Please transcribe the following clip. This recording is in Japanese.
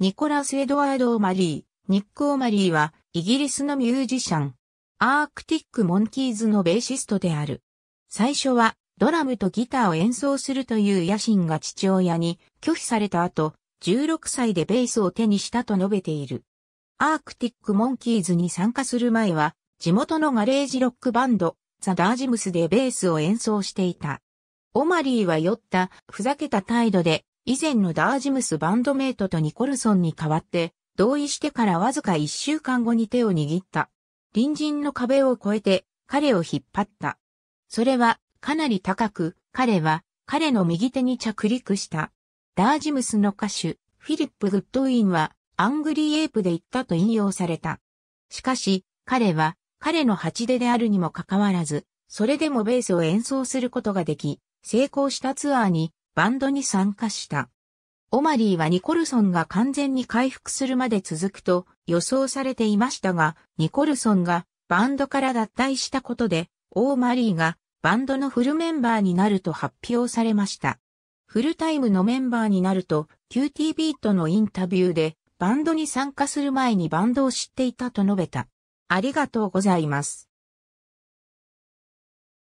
ニコラス・エドワード・オマリー、ニック・オマリーは、イギリスのミュージシャン。アークティック・モンキーズのベーシストである。最初は、ドラムとギターを演奏するという野心が父親に拒否された後、16歳でベースを手にしたと述べている。アークティック・モンキーズに参加する前は、地元のガレージロックバンド、ザ・ダージムスでベースを演奏していた。オマリーは酔った、ふざけた態度で、以前のダージムスバンドメイトとニコルソンに代わって、同意してからわずか一週間後に手を握った。隣人の壁を越えて彼を引っ張った。それはかなり高く、彼は彼の右手に着陸した。ダージムスの歌手、フィリップ・グッドウィンは、アングリー・エイプで言ったと引用された。しかし、彼は、彼の鉢手であるにもかかわらず、それでもベースを演奏することができ、成功したツアーにバンドに参加した。オマリーはニコルソンが完全に回復するまで続くと予想されていましたが、ニコルソンがバンドから脱退したことで、オーマリーがバンドのフルメンバーになると発表されました。フルタイムのメンバーになると、QT ビートのインタビューで、バンドに参加する前にバンドを知っていたと述べた。ありがとうございます。